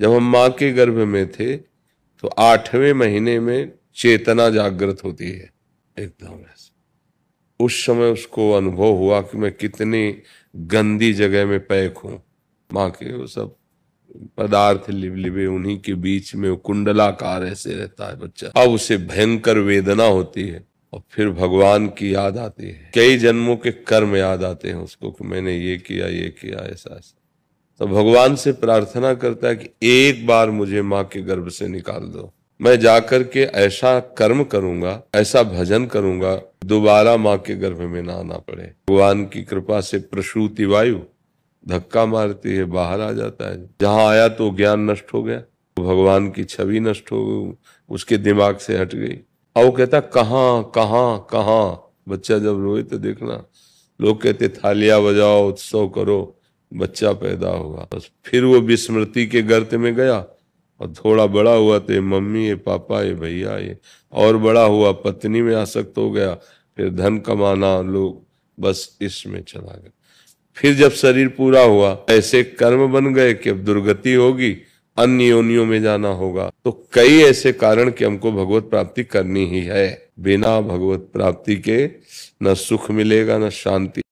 जब हम माँ के गर्भ में थे तो आठवें महीने में चेतना जागृत होती है एकदम ऐसे उस समय उसको अनुभव हुआ कि मैं कितनी गंदी जगह में पैक हूँ माँ के वो सब पदार्थ लिब लिबे उन्हीं के बीच में कुंडलाकार ऐसे रहता है बच्चा अब उसे भयंकर वेदना होती है और फिर भगवान की याद आती है कई जन्मों के कर्म याद आते हैं उसको कि मैंने ये किया ये किया ऐसा ऐसा तो भगवान से प्रार्थना करता है कि एक बार मुझे माँ के गर्भ से निकाल दो मैं जाकर के ऐसा कर्म करूंगा ऐसा भजन करूंगा दोबारा माँ के गर्भ में ना आना पड़े भगवान की कृपा से प्रसूति वायु धक्का मारती है बाहर आ जाता है जहाँ आया तो ज्ञान नष्ट हो गया तो भगवान की छवि नष्ट हो गई उसके दिमाग से हट गई और वो कहता कहाँ कहाँ कहाँ बच्चा जब रोए तो देखना लोग कहते थालिया बजाओ उत्सव करो बच्चा पैदा हुआ बस फिर वो विस्मृति के गर्त में गया और थोड़ा बड़ा हुआ तो मम्मी ये पापा ये भैया ये और बड़ा हुआ पत्नी में आसक्त हो गया फिर धन कमाना लोग बस इसमें चला गया फिर जब शरीर पूरा हुआ ऐसे कर्म बन गए कि अब दुर्गति होगी अन्य योनियों में जाना होगा तो कई ऐसे कारण कि हमको भगवत प्राप्ति करनी ही है बिना भगवत प्राप्ति के न सुख मिलेगा न शांति